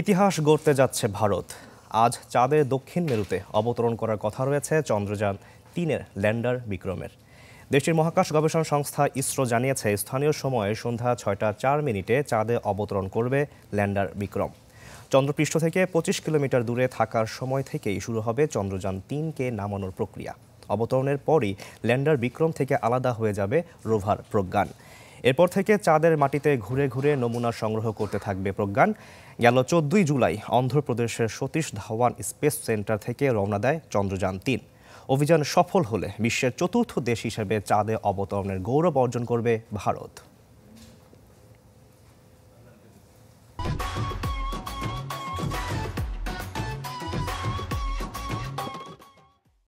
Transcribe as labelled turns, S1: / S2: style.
S1: ইতিহাস গড়তে যাচ্ছে ভারত আজ চাঁদে দক্ষিণ মেরুতে অবতরণ করার কথা রয়েছে চন্দ্রযান তিনের ল্যান্ডার বিক্রমের দেশটির মহাকাশ গবেষণা সংস্থা ইসরো জানিয়েছে স্থানীয় সময়ে সন্ধ্যা ছয়টা চার মিনিটে চাঁদে অবতরণ করবে ল্যান্ডার বিক্রম চন্দ্রপৃষ্ঠ থেকে পঁচিশ কিলোমিটার দূরে থাকার সময় থেকেই শুরু হবে চন্দ্রযান তিনকে নামানোর প্রক্রিয়া অবতরণের পরই ল্যান্ডার বিক্রম থেকে আলাদা হয়ে যাবে রোভার প্রজ্ঞান এরপর থেকে চাঁদের মাটিতে ঘুরে ঘুরে নমুনা সংগ্রহ করতে থাকবে প্রজ্ঞান গেল চোদ্দই জুলাই অন্ধ্রপ্রদেশের সতীশ ধাওয়ান স্পেস সেন্টার থেকে রওনা দেয় চন্দ্রযান তিন অভিযান সফল হলে বিশ্বের চতুর্থ দেশ হিসেবে চাঁদে অবতরণের গৌরব অর্জন করবে ভারত